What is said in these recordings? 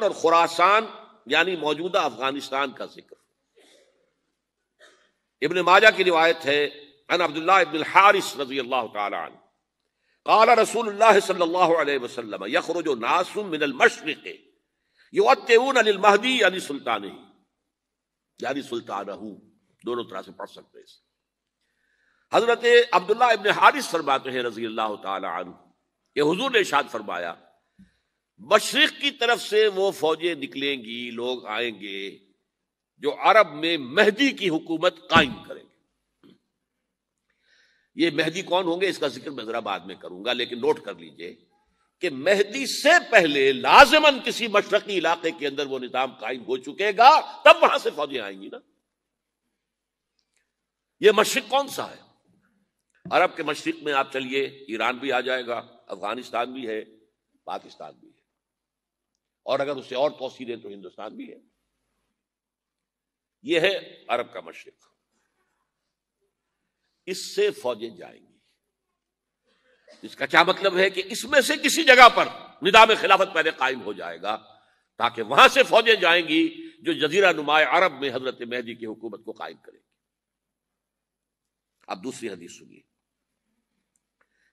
पाकिस्तान और खुरासान यानी मौजूदा अफगानिस्तान का जिक्र इबन माजा की रिवायत है अन अब्दुल्ला इबन हारिस रजी अल्लाह तन काला रसूल सल्लल्लाहु वसल्लम यखरजो नासुम मिनल मशरक़ युवत्यून अनिल महदी अनिल सुल्तान यानी सुल्तान दोनों तरह से पढ़ सकते हैं हजरत अब्दुल्ला इबन हारिस फरमाते हैं रजी अल्लाह तन ये हजूर ने शाद फरमाया मशरक की तरफ से वो फौजें निकलेंगी लोग आएंगे जो अरब में मेहदी की हुकूमत कायम करेंगे ये मेहदी कौन होंगे इसका जिक्र मैं जरा बाद में करूंगा लेकिन नोट कर लीजिए कि मेहदी से पहले लाजमन किसी मशरकी इलाके के अंदर वो निजाम कायम हो चुकेगा तब वहां से फौजें आएंगी ना ये मशरक कौन सा है अरब के मशरक में आप चलिए ईरान भी आ जाएगा अफगानिस्तान भी है पाकिस्तान भी और अगर उसे और तोसी दे तो हिंदुस्तान भी है यह है अरब का मशरक इससे फौजें जाएंगी इसका क्या मतलब है कि इसमें से किसी जगह पर निदा में खिलाफत पहले कायम हो जाएगा ताकि वहां से फौजें जाएंगी जो जजीरा नुमाए अरब में हजरत मेहदी की हुकूमत को कायम करेगी अब दूसरी हदीस सुनिए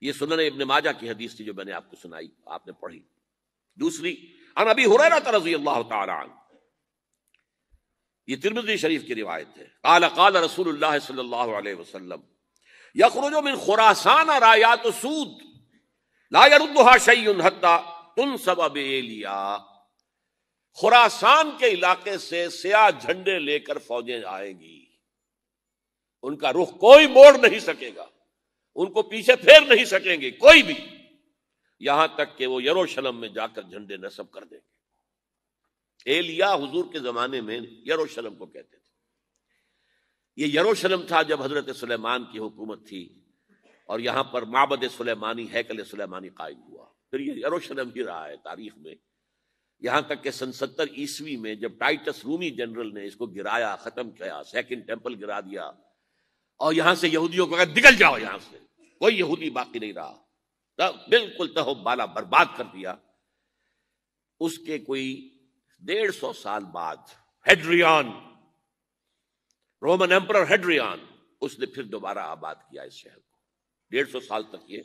यह सुनने इबन माजा की हदीस थी जो मैंने आपको सुनाई आपने पढ़ी दूसरी અનબી હુરાયરા તરઝીલ્લાહ વ તઆલા યતીરમિધી શરીફ કી રવાયત હે કાલ કાલ રસૂલુલ્લાહ સલ્લાલ્લાહુ અલયહી વ સલ્લમ યખરુજુ મિન ખુરાસાના રાયાતુ સુદ લા યરદુહા શય ઉન્ હтта તંસબ બિલિયા ખુરાસાન કે ઇલાકે સે સિયા ઝંડે લેકર faujey aayengi unka rukh koi mod nahi sakega unko piche pher nahi sakege koi bhi यहां तक कि वो यरूशलेम में जाकर झंडे नस्ब कर देंगे एलिया हुजूर के जमाने में यरूशलेम को कहते थे ये यरूशलेम था जब हजरत सुलेमान की हुकूमत थी और यहां पर माबद सुलेमानी हैकल सुलेमानी कायम हुआ फिर ये यरूशलेम ही रहा है तारीख में यहां तक के सन सत्तर ईस्वी में जब टाइटस रूमी जनरल ने इसको गिराया खत्म किया सेकंड टेम्पल गिरा दिया और यहां से यहूदियों को कहा जाओ यहां से कोई यहूदी बाकी नहीं रहा बिल्कुल तहो बाला बर्बाद कर दिया उसके कोई डेढ़ सौ साल बाद हेड्रियन रोमन एम्पर हेड्रियन उसने फिर दोबारा आबाद किया इस शहर को डेढ़ सौ साल तक ये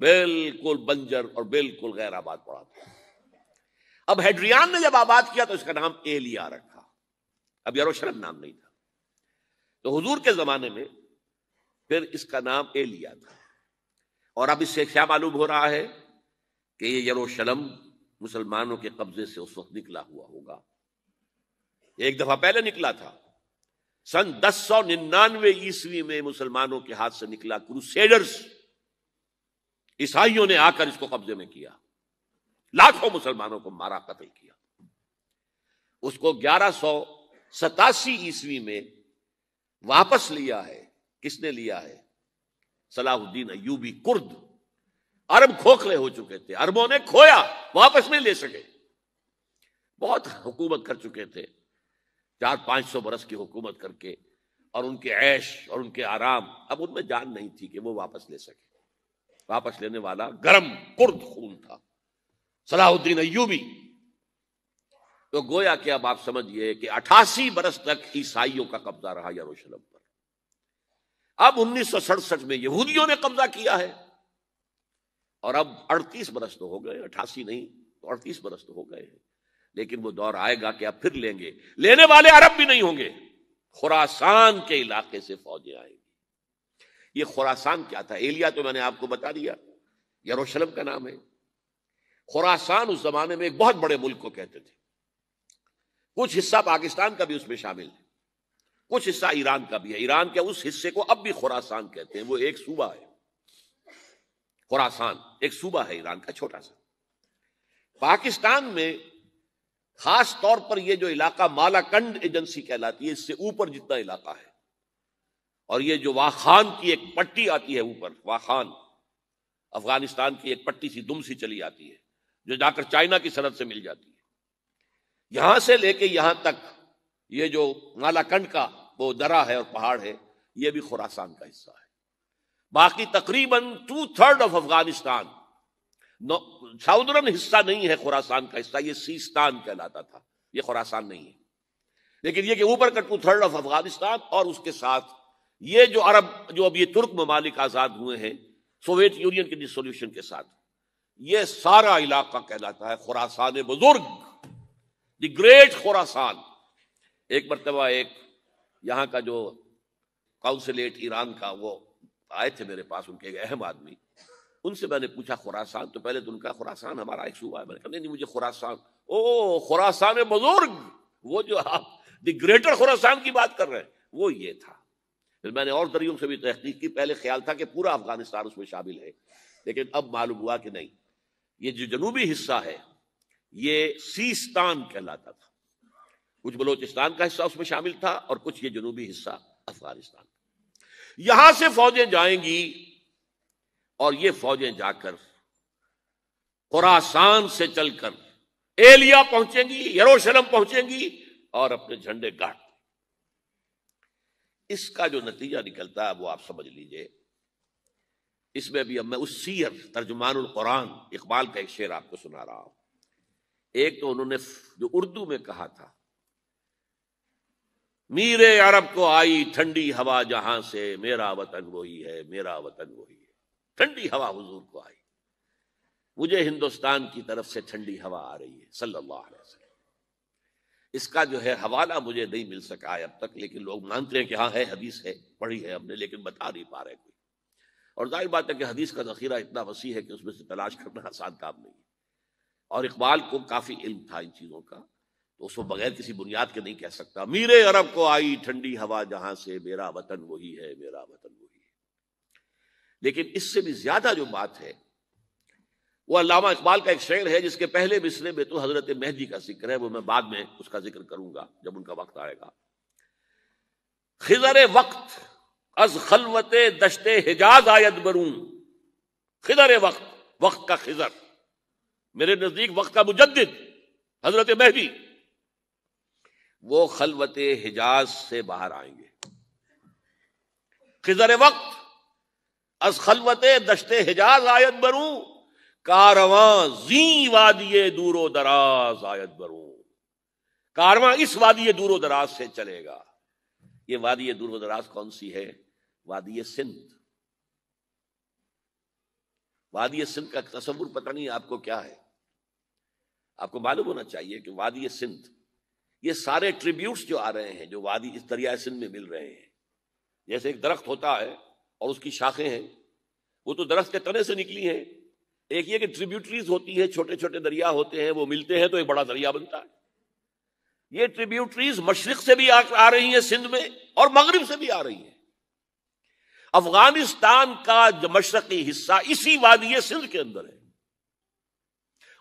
बिल्कुल बंजर और बिल्कुल गैर आबाद पड़ा था अब हेड्रियान ने जब आबाद किया तो इसका नाम एलिया रखा अब यरूशलेम नाम नहीं था तो हुजूर के जमाने में फिर इसका नाम एलिया था और अब इससे क्या मालूम हो रहा है कि ये यरूशलम मुसलमानों के कब्जे से उस वक्त निकला हुआ होगा एक दफा पहले निकला था सन दस सौ निन्यानवे ईस्वी में मुसलमानों के हाथ से निकला क्रूसेडर्स ईसाइयों ने आकर इसको कब्जे में किया लाखों मुसलमानों को मारा कतल किया उसको ग्यारह सौ सतासी ईस्वी में वापस लिया है किसने लिया है सलाहुद्दीन अयूबी कुर्द अरब खोखले हो चुके थे अरबों ने खोया वापस नहीं ले सके बहुत हुकूमत कर चुके थे चार पांच सौ बरस की हुकूमत करके और उनके ऐश और उनके आराम अब उनमें जान नहीं थी कि वो वापस ले सके वापस लेने वाला गरम कुर्द खून था सलाहुद्दीन अयूबी तो गोया कि अब आप समझिए कि अठासी बरस तक ईसाइयों का कब्जा रहा यरूशलेम अब उन्नीस में यहूदियों ने कब्जा किया है और अब 38 बरस तो हो गए अठासी नहीं तो 38 बरस तो हो गए हैं लेकिन वो दौर आएगा कि अब फिर लेंगे लेने वाले अरब भी नहीं होंगे खुरासान के इलाके से फौजें आएंगी ये खुरासान क्या था एलिया तो मैंने आपको बता दिया यरूशलेम का नाम है खुरासान उस जमाने में एक बहुत बड़े मुल्क को कहते थे कुछ हिस्सा पाकिस्तान का भी उसमें शामिल है कुछ हिस्सा ईरान का भी है ईरान के उस हिस्से को अब भी खुरासान कहते हैं वो एक सूबा है खुरासान एक सूबा है ईरान का छोटा सा पाकिस्तान में खास तौर पर यह जो इलाका मालाकंड एजेंसी कहलाती है इससे ऊपर जितना इलाका है और ये जो वाखान की एक पट्टी आती है ऊपर वाखान अफगानिस्तान की एक पट्टी सी दुम सी चली आती है जो जाकर चाइना की सरहद से मिल जाती है यहां से लेके यहां तक ये जो मालाकंड का वो दरा है और पहाड़ है ये भी खुरासान का हिस्सा है बाकी तकरीबन two third of Afghanistan southern हिस्सा नहीं है खुरासान का हिस्सा ये सीस्तान कहलाता था ये खुरासान नहीं है लेकिन ये कि ऊपर का टू थर्ड ऑफ अफगानिस्तान और उसके साथ ये जो अरब जो अब ये तुर्क ममालिक आज़ाद हुए हैं सोवियत यूनियन के डिसोल्यूशन के साथ ये सारा इलाका कहलाता है खुरासान बुजुर्ग द ग्रेट खुरासान एक मरतबा एक यहाँ का जो काउंसलेट ईरान का वो आए थे मेरे पास उनके एक अहम आदमी उनसे मैंने पूछा खुरासान तो पहले तो उनका खुरासान हमारा एक सूबा है मैंने कहा नहीं मुझे खुरासान ओ खुरासान बुजुर्ग वो जो आप द ग्रेटर खुरासान की बात कर रहे हैं वो ये था फिर मैंने और दरियों से भी तहकीक की पहले ख्याल था कि पूरा अफगानिस्तान उसमें शामिल है लेकिन अब मालूम हुआ कि नहीं ये जो जनूबी हिस्सा है ये सीस्तान कहलाता था कुछ बलोचिस्तान का हिस्सा उसमें शामिल था और कुछ ये जनूबी हिस्सा अफगानिस्तान यहां से फौजें जाएंगी और ये फौजें जाकर खुरासान से चलकर एलिया पहुंचेंगी यरोशलम पहुंचेंगी और अपने झंडे गाड़ इसका जो नतीजा निकलता है वो आप समझ लीजिए इसमें भी अब मैं उस सीयर तर्जुमान कुरान इकबाल का एक शेर आपको सुना रहा हूं एक तो उन्होंने जो उर्दू में कहा था मीरे अरब को आई ठंडी हवा जहां से मेरा वतन वही है मेरा वतन वही है ठंडी हवा हुजूर को आई मुझे हिंदुस्तान की तरफ से ठंडी हवा आ रही है सल्लल्लाहु अलैहि वसल्लम इसका जो है हवाला मुझे नहीं मिल सका है अब तक लेकिन लोग मानते हैं कि हाँ है हदीस है पढ़ी है हमने लेकिन बता नहीं पा रहे कोई और जाहिर बात है कि हदीस का जखीरा इतना वसी है कि उसमें से तलाश करना आसान काम नहीं है और इकबाल को काफ़ी इल्म था इन चीज़ों का तो उसको बगैर किसी बुनियाद के नहीं कह सकता मीरे अरब को आई ठंडी हवा जहां से मेरा वतन वही है मेरा वतन वही है लेकिन इससे भी ज्यादा जो बात है वो अलामा इकबाल का एक शेर है जिसके पहले मिसरे में तो हजरत मेहदी का जिक्र है वो मैं बाद में उसका जिक्र करूंगा जब उनका वक्त आएगा खिजर वक्त अज खलवत दशते हिजाज आयत बरूं खिजर वक्त वक्त का खिजर मेरे नजदीक वक्त का मुजद हजरत मेहदी वो खलवत हिजाज से बाहर आएंगे खिजर वक्त अस खलवत दशते हिजाज आयत बरू कारवां जी वादिये दूरो दराज आयत बरू कारवा इस वादिये दूरो दराज से चलेगा ये वादिये दूरो दराज कौन सी है वादिय सिंध वादिय सिंध का तस्वुर पता नहीं आपको क्या है आपको मालूम होना चाहिए कि वादिय सिंध ये सारे ट्रिब्यूट्स जो आ रहे हैं जो वादी इस दरिया सिंध में मिल रहे हैं जैसे एक दरख्त होता है और उसकी शाखें हैं वो तो दरख्त के तने से निकली हैं एक ये कि ट्रिब्यूटरीज होती है छोटे छोटे दरिया होते हैं वो मिलते हैं तो एक बड़ा दरिया बनता है ये ट्रिब्यूटरीज मशरक से भी आ, आ रही हैं सिंध में और मगरब से भी आ रही हैं अफगानिस्तान का मशरकी हिस्सा इसी वादी सिंध के अंदर है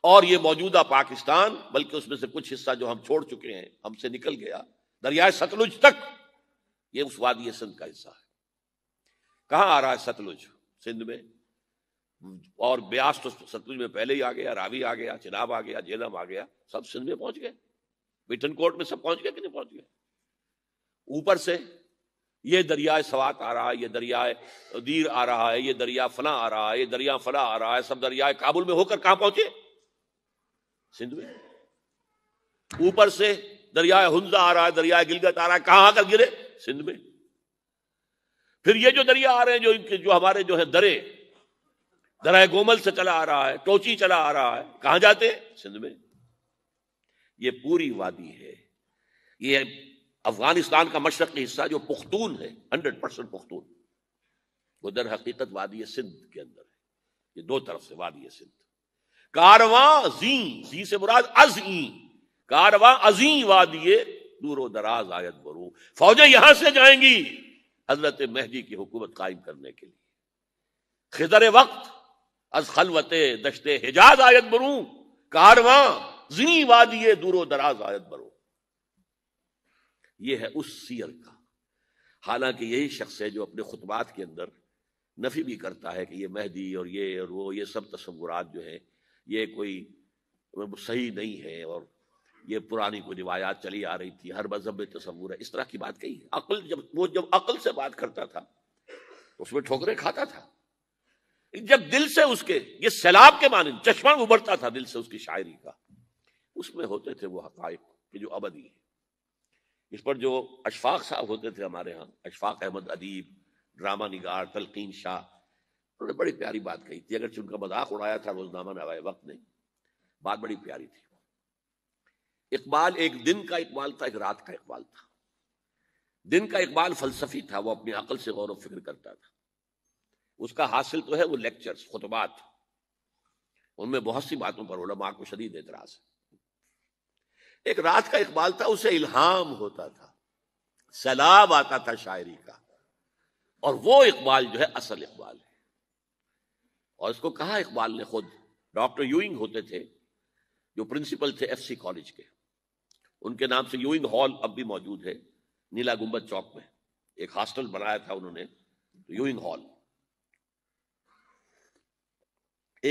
और ये मौजूदा पाकिस्तान बल्कि उसमें से कुछ हिस्सा जो हम छोड़ चुके हैं हमसे निकल गया दरियाए सतलुज तक ये उस वादी सिंध का हिस्सा है कहां आ रहा है सतलुज सिंध में और ब्यास तो सतलुज में पहले ही आ गया रावी आ गया चिनाब आ गया जेलम आ गया सब सिंध में पहुंच गए बिठन कोट में सब पहुंच गए कि नहीं पहुंच गए ऊपर से ये दरियाए सवात आ रहा है ये दरियाए दीर आ रहा है ये दरिया फला आ रहा है ये दरिया फना आ रहा है सब दरियाए काबुल में होकर कहां पहुंचे सिंध में ऊपर से दरिया हुंजा आ रहा है दरिया गिलगत आ रहा है कहां आकर गिरे सिंध में फिर ये जो दरिया आ रहे हैं जो इनके जो हमारे जो है दरे दरा गोमल से चला आ रहा है टोची चला आ रहा है कहां जाते हैं सिंध में ये पूरी वादी है ये अफगानिस्तान का मशरक हिस्सा जो पुख्तून है हंड्रेड परसेंट पुख्तून वो दर हकीकत वादी सिंध के अंदर है ये दो तरफ से वादी सिंध कारवा जी जी से मुराद अजी कारवा अजी वादिये दूर दराज आयत बरू फौजें यहां से जाएंगी हजरत मेहदी की हुकूमत कायम करने के लिए खिदर वक्त अज खलवत दश्ते हिजाज आयत बरू कारवा जी वादिये दूर दराज आयत बरू यह है उस सीयर का हालांकि यही शख्स है जो अपने खुतबात के अंदर नफी भी करता है कि ये मेहदी और ये और वो ये सब तस्वुरात जो है ये कोई मतलब सही नहीं है और ये पुरानी कोई रिवायात चली आ रही थी हर मजहब में तस्वूर है इस तरह की बात कही अकल जब वो जब अकल से बात करता था तो उसमें ठोकरे खाता था जब दिल से उसके ये सैलाब के माने चश्मा उबरता था दिल से उसकी शायरी का उसमें होते थे वो हक कि जो अबदी है इस पर जो अशफाक साहब होते थे हमारे यहाँ अशफाक अहमद अदीब ड्रामा निगार तलकीन शाह उन्होंने बड़ी प्यारी बात कही थी अगर उनका मजाक उड़ाया था रोजनामा नवाए वक्त ने बात बड़ी प्यारी थी इकबाल एक दिन का इकबाल था एक रात का इकबाल था दिन का इकबाल फलसफी था वो अपनी अकल से गौर फिक्र करता था उसका हासिल तो है वो लेक्चर्स खुतबात उनमें बहुत सी बातों पर उलमा को शदीद एतराज है एक रात का इकबाल था उसे इल्हाम होता था सैलाब आता था शायरी का और वो इकबाल जो है असल इकबाल है और इसको कहा इकबाल ने खुद डॉक्टर यूइंग होते थे जो प्रिंसिपल थे एफसी कॉलेज के उनके नाम से यूइंग हॉल अब भी मौजूद है नीला गुम्बद चौक में एक हॉस्टल बनाया था उन्होंने तो यूइंग हॉल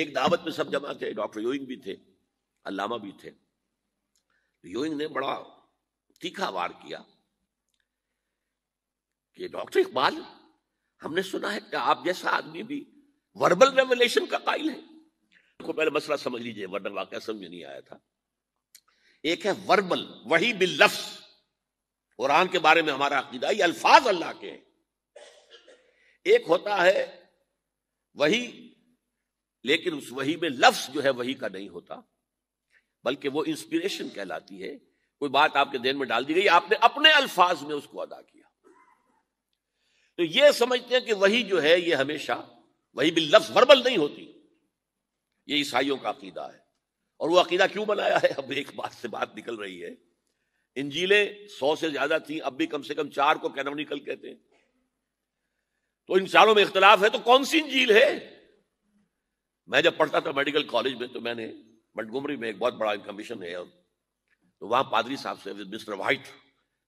एक दावत में सब जमा थे डॉक्टर यूइंग भी थे अलामा भी थे तो यूइंग ने बड़ा तीखा वार किया कि डॉक्टर इकबाल हमने सुना है कि आप जैसा आदमी भी वर्बल रेवलेशन का काइल है को पहले मसला समझ लीजिए वर्डर वाक्य समझ नहीं आया था एक है वर्बल वही बिल लफ्स कुरान के बारे में हमारा अकीदा ये अल्फाज अल्लाह के हैं एक होता है वही लेकिन उस वही में लफ्स जो है वही का नहीं होता बल्कि वो इंस्पिरेशन कहलाती है कोई बात आपके देन में डाल दी गई आपने अपने अल्फाज में उसको अदा किया तो ये समझते हैं कि वही जो है ये हमेशा वही बिल लफ्ज वर्बल नहीं होती ये ईसाइयों का अकीदा है और वो अकीदा क्यों बनाया है अब एक बात से बात निकल रही है इंजीलें सौ से ज्यादा थी अब भी कम से कम चार को कैनोनिकल कहते हैं तो इन चारों में इख्तलाफ है तो कौन सी इंजील है मैं जब पढ़ता था मेडिकल कॉलेज में तो मैंने मटगुमरी में एक बहुत बड़ा कमीशन है तो वहां पादरी साहब से विद मिस्टर व्हाइट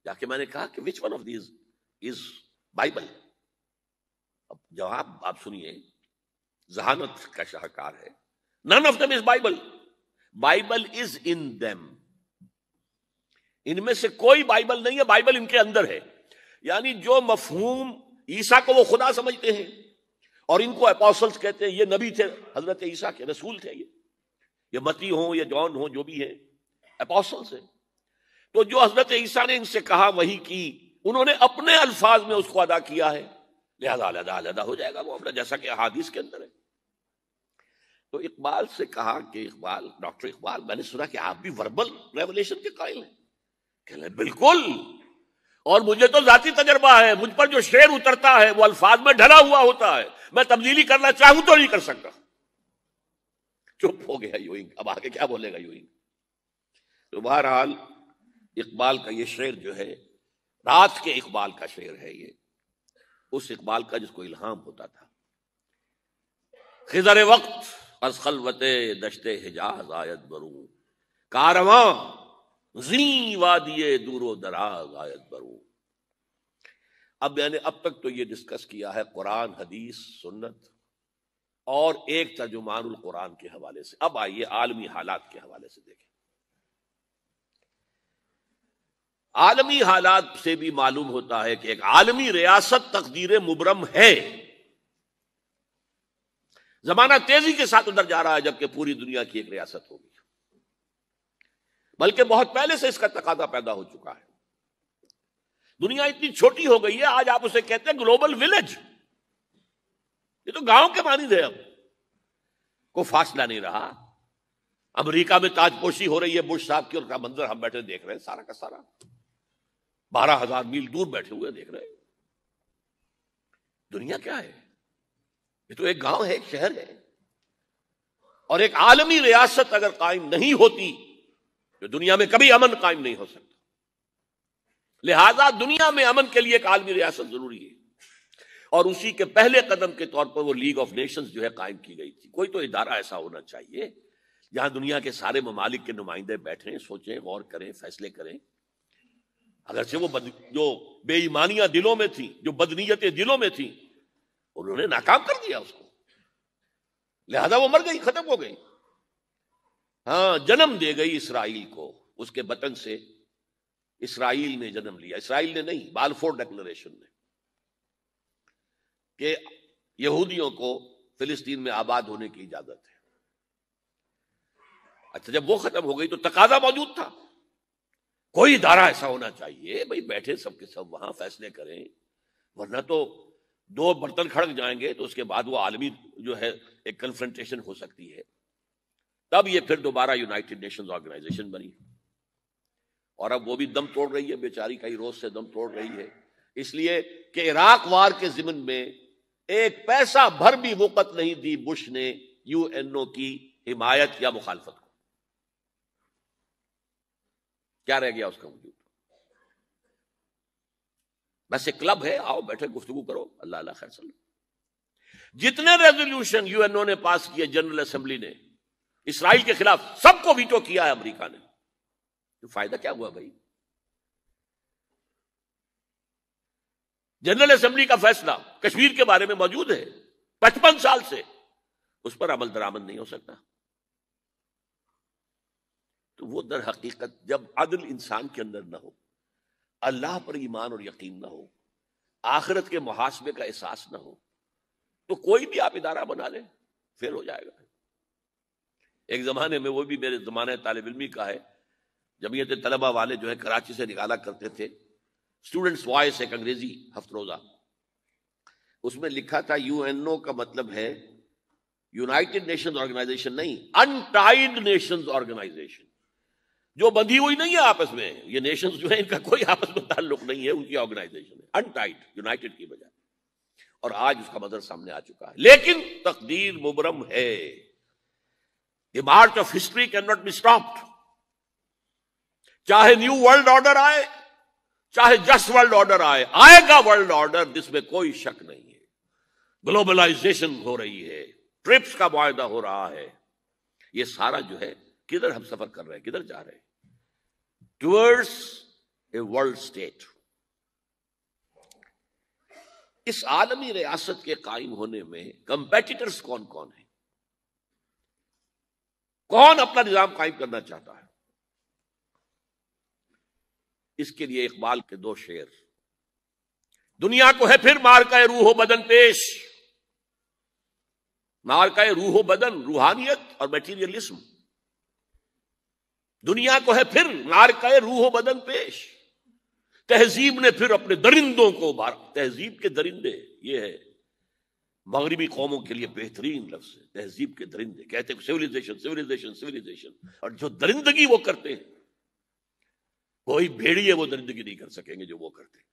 जाके मैंने कहा कि which one of these is Bible जवाब आप सुनिए जहानत का शाहकार है none of them is Bible Bible is in them इनमें से कोई बाइबल नहीं है बाइबल इनके अंदर है यानी जो मफहूम ईसा को वो खुदा समझते हैं और इनको अपोसल्स कहते हैं ये नबी थे हजरत ईसा के रसूल थे ये ये मती हो या जॉन हो जो भी है अपोसल्स है तो जो हजरत ईसा ने इनसे कहा वही की उन्होंने अपने अल्फाज में उसको अदा किया है लिहाजा अलहदा अलहदा हो जाएगा वो अपना जैसा कि अहादीस के अंदर है तो इकबाल से कहा कि इकबाल डॉक्टर इकबाल मैंने सुना कि आप भी वर्बल रेवलेशन के कायल हैं कहले बिल्कुल और मुझे तो जाती तजर्बा है मुझ पर जो शेर उतरता है वो अल्फाज में ढला हुआ होता है मैं तब्दीली करना चाहूं तो नहीं कर सकता चुप हो गया यूं अब आगे क्या बोलेगा यूं तो बहरहाल इकबाल का ये शेर जो है रात के इकबाल का शेर है ये उस इकबाल का जिसको इल्हाम होता था खिजर वक्त अस दशते हिजाज आयत बरू कारवा जी वादिये दूरो दराज आयत बरू अब मैंने अब तक तो ये डिस्कस किया है कुरान हदीस सुन्नत और एक तर्जुमान कुरान के हवाले से अब आइए आलमी हालात के हवाले से देखें आलमी हालात से भी मालूम होता है कि एक आलमी रियासत तकदीर मुबरम है जमाना तेजी के साथ उधर जा रहा है जबकि पूरी दुनिया की एक रियासत होगी बल्कि बहुत पहले से इसका तकादा पैदा हो चुका है दुनिया इतनी छोटी हो गई है आज आप उसे कहते हैं ग्लोबल विलेज ये तो गांव के मानी है अब को फासला नहीं रहा अमरीका में ताजपोशी हो रही है बुश साहब की और का मंजर हम बैठे देख रहे हैं सारा का सारा बारह हजार मील दूर बैठे हुए देख रहे हैं दुनिया क्या है ये तो एक गांव है एक शहर है और एक आलमी रियासत अगर कायम नहीं होती तो दुनिया में कभी अमन कायम नहीं हो सकता लिहाजा दुनिया में अमन के लिए एक आलमी रियासत जरूरी है और उसी के पहले कदम के तौर पर वो लीग ऑफ नेशंस जो है कायम की गई थी कोई तो इदारा ऐसा होना चाहिए जहां दुनिया के सारे ममालिक के नुमाइंदे बैठे सोचें गौर करें फैसले करें अगर से वो बद, जो बेईमानियां दिलों में थी जो बदनीयतें दिलों में थी उन्होंने नाकाम कर दिया उसको लिहाजा वो मर गई खत्म हो गई हाँ जन्म दे गई इसराइल को उसके बतन से इसराइल ने जन्म लिया इसराइल ने नहीं बालफोर डेक्लेशन ने कि यहूदियों को फिलिस्तीन में आबाद होने की इजाजत है अच्छा जब वो खत्म हो गई तो तकाजा मौजूद था कोई इदारा ऐसा होना चाहिए भाई बैठे सबके सब, सब वहां फैसले करें वरना तो दो बर्तन खड़क जाएंगे तो उसके बाद वो आलमी जो है एक कन्फ्रंटेशन हो सकती है तब ये फिर दोबारा यूनाइटेड नेशंस ऑर्गेनाइजेशन बनी और अब वो भी दम तोड़ रही है बेचारी कई रोज से दम तोड़ रही है इसलिए कि इराक वार के जिमन में एक पैसा भर भी वक़त नहीं दी बुश ने यूएनओ की हिमायत या मुखालफत क्या रह गया उसका वजूद बस एक क्लब है आओ बैठे गुफ्तगु करो अल्लाह अल्लाह खैर सलो जितने रेजोल्यूशन यूएनओ ने पास किए जनरल असेंबली ने इसराइल के खिलाफ सबको वीटो किया है अमरीका ने तो फायदा क्या हुआ भाई जनरल असेंबली का फैसला कश्मीर के बारे में मौजूद है पचपन साल से उस पर अमल दरामद नहीं हो सकता तो वो दर हकीकत जब अदल इंसान के अंदर ना हो अल्लाह पर ईमान और यकीन ना हो आखिरत के मुहासबे का एहसास ना हो तो कोई भी आप इदारा बना ले फेल हो जाएगा एक ज़माने में वो भी मेरे ज़माने तालब इलमी का है जमीयत तलबा वाले जो है कराची से निकाला करते थे स्टूडेंट्स वॉयस एक अंग्रेज़ी हफ्त उसमें लिखा था यू एन ओ का मतलब है यूनाइटेड नेशन ऑर्गेनाइजेशन नहीं अनटाइड नेशंस ऑर्गेनाइजेशन जो बंधी हुई नहीं है आपस में ये नेशंस जो है इनका कोई आपस में ताल्लुक नहीं है उनकी ऑर्गेनाइजेशन है अनटाइट यूनाइटेड की बजाय और आज उसका मदर सामने आ चुका है लेकिन तकदीर मुबरम है the march of history can not be stopped चाहे न्यू वर्ल्ड ऑर्डर आए चाहे जस्ट वर्ल्ड ऑर्डर आए आएगा वर्ल्ड ऑर्डर जिसमें कोई शक नहीं है ग्लोबलाइजेशन हो रही है ट्रिप्स का वायदा हो रहा है ये सारा जो है किधर हम सफर कर रहे हैं किधर जा रहे हैं towards ए वर्ल्ड स्टेट इस आलमी रियासत के कायम होने में कंपेटिटर्स कौन कौन है कौन अपना निजाम कायम करना चाहता है इसके लिए इकबाल के दो शेर दुनिया को है फिर मार का रूहो बदन पेश मार का रूहो बदन रूहानियत और मेटीरियलिज्म दुनिया को है फिर नार का रूहो बदन पेश तहजीब ने फिर अपने दरिंदों को उभारा तहजीब के दरिंदे ये है मगरबी कौमों के लिए बेहतरीन लफ्ज है तहजीब के दरिंदे कहते हैं सिविलाइजेशन सिविलाइजेशन सिविलाइजेशन और जो दरिंदगी वो करते हैं कोई भेड़िए वो दरिंदगी नहीं कर सकेंगे जो वो करते हैं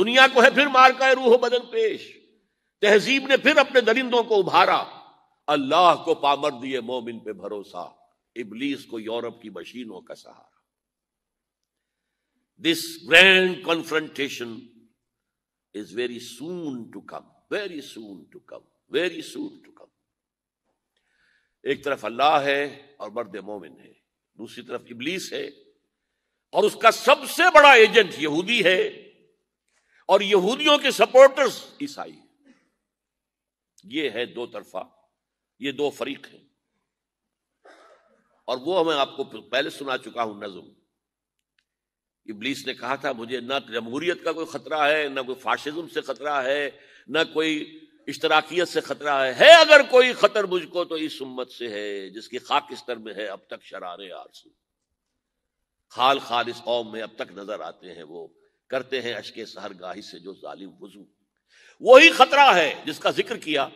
दुनिया को है फिर मार का रूह बदन पेश तहजीब ने फिर अपने दरिंदों को उभारा अल्लाह को पामर दिए मोमिन पे भरोसा इबलीस को यूरोप की मशीनों का सहारा this grand confrontation is very soon to come very soon to come very soon to come एक तरफ अल्लाह है और मर्द मोमिन है दूसरी तरफ इबलीस है और उसका सबसे बड़ा एजेंट यहूदी है और यहूदियों के सपोर्टर्स ईसाई ये है दो तरफा ये दो फरीक हैं और वो हमें आपको पहले सुना चुका हूं नजुम इब्लीस ने कहा था मुझे ना जमहूरियत का कोई खतरा है ना कोई फाशिज्म से खतरा है ना कोई इश्तराकियत से खतरा है है अगर कोई खतर मुझको तो इस उम्मत से है जिसकी खाक स्तर में है अब तक शरारे आरसू खाल खाल इस कौम में अब तक नजर आते हैं वो करते हैं अशके सहरगाही से जो जालिम वजू वही खतरा है जिसका जिक्र किया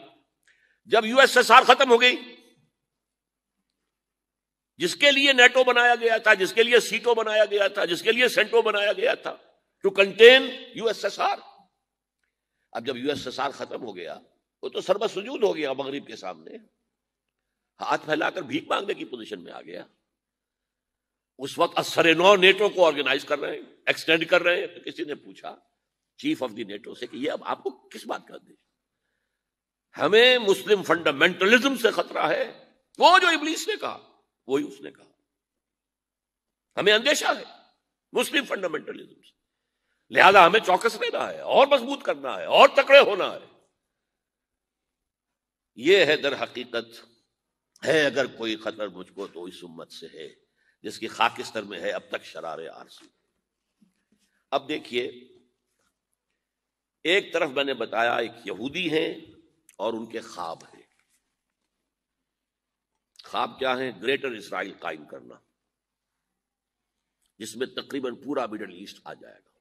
जब यूएसएसआर खत्म हो गई जिसके लिए नेटो बनाया गया था जिसके लिए सीटो बनाया गया था जिसके लिए सेंटो बनाया गया था टू कंटेन यूएसएसआर अब जब यूएसएसआर खत्म हो गया वो तो सर्वसुजूद हो गया मगरब के सामने हाथ फैलाकर भीख मांगने की पोजीशन में आ गया उस वक्त असरे नौ नेटो को ऑर्गेनाइज कर रहे हैं एक्सटेंड कर रहे हैं तो किसी ने पूछा चीफ ऑफ द नेटो से कि ये अब आपको किस बात का देश हमें मुस्लिम फंडामेंटलिज्म से खतरा है वो जो इबलीस ने कहा वही उसने कहा हमें अंदेशा है मुस्लिम फंडामेंटलिज्म से लिहाजा हमें चौकस रहना है और मजबूत करना है और तकड़े होना है यह है दर हकीकत है अगर कोई खतर मुझको तो इस उम्मत से है जिसकी खाकिस्तर में है अब तक शरार आरसी अब देखिए एक तरफ मैंने बताया एक यहूदी है और उनके ख्वाब हैं ख्वाब क्या है ग्रेटर इसराइल कायम करना जिसमें तकरीबन पूरा मिडल ईस्ट आ जाएगा